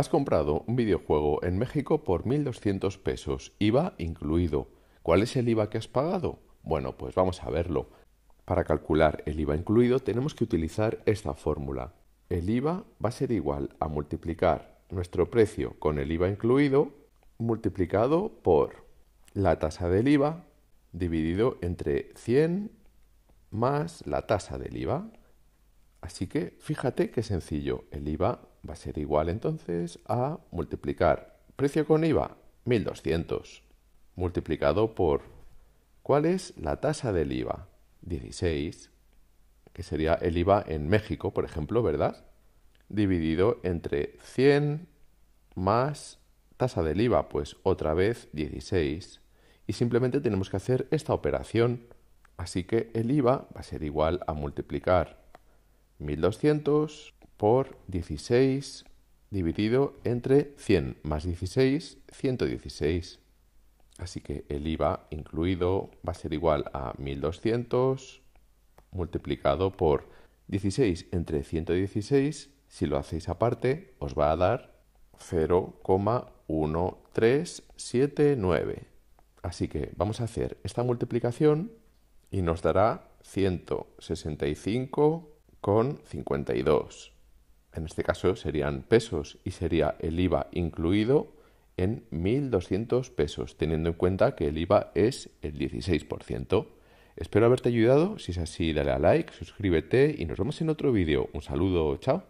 Has comprado un videojuego en México por 1.200 pesos, IVA incluido. ¿Cuál es el IVA que has pagado? Bueno, pues vamos a verlo. Para calcular el IVA incluido tenemos que utilizar esta fórmula. El IVA va a ser igual a multiplicar nuestro precio con el IVA incluido multiplicado por la tasa del IVA dividido entre 100 más la tasa del IVA. Así que fíjate qué sencillo, el IVA va a ser igual entonces a multiplicar precio con IVA 1200 multiplicado por ¿cuál es la tasa del IVA? 16, que sería el IVA en México, por ejemplo, ¿verdad? Dividido entre 100 más tasa del IVA, pues otra vez 16 y simplemente tenemos que hacer esta operación. Así que el IVA va a ser igual a multiplicar 1200 por 16 dividido entre 100 más 16, 116. Así que el IVA incluido va a ser igual a 1200 multiplicado por 16 entre 116. Si lo hacéis aparte, os va a dar 0,1379. Así que vamos a hacer esta multiplicación y nos dará 165,52 en este caso serían pesos y sería el IVA incluido en 1.200 pesos, teniendo en cuenta que el IVA es el 16%. Espero haberte ayudado, si es así dale a like, suscríbete y nos vemos en otro vídeo. Un saludo, chao.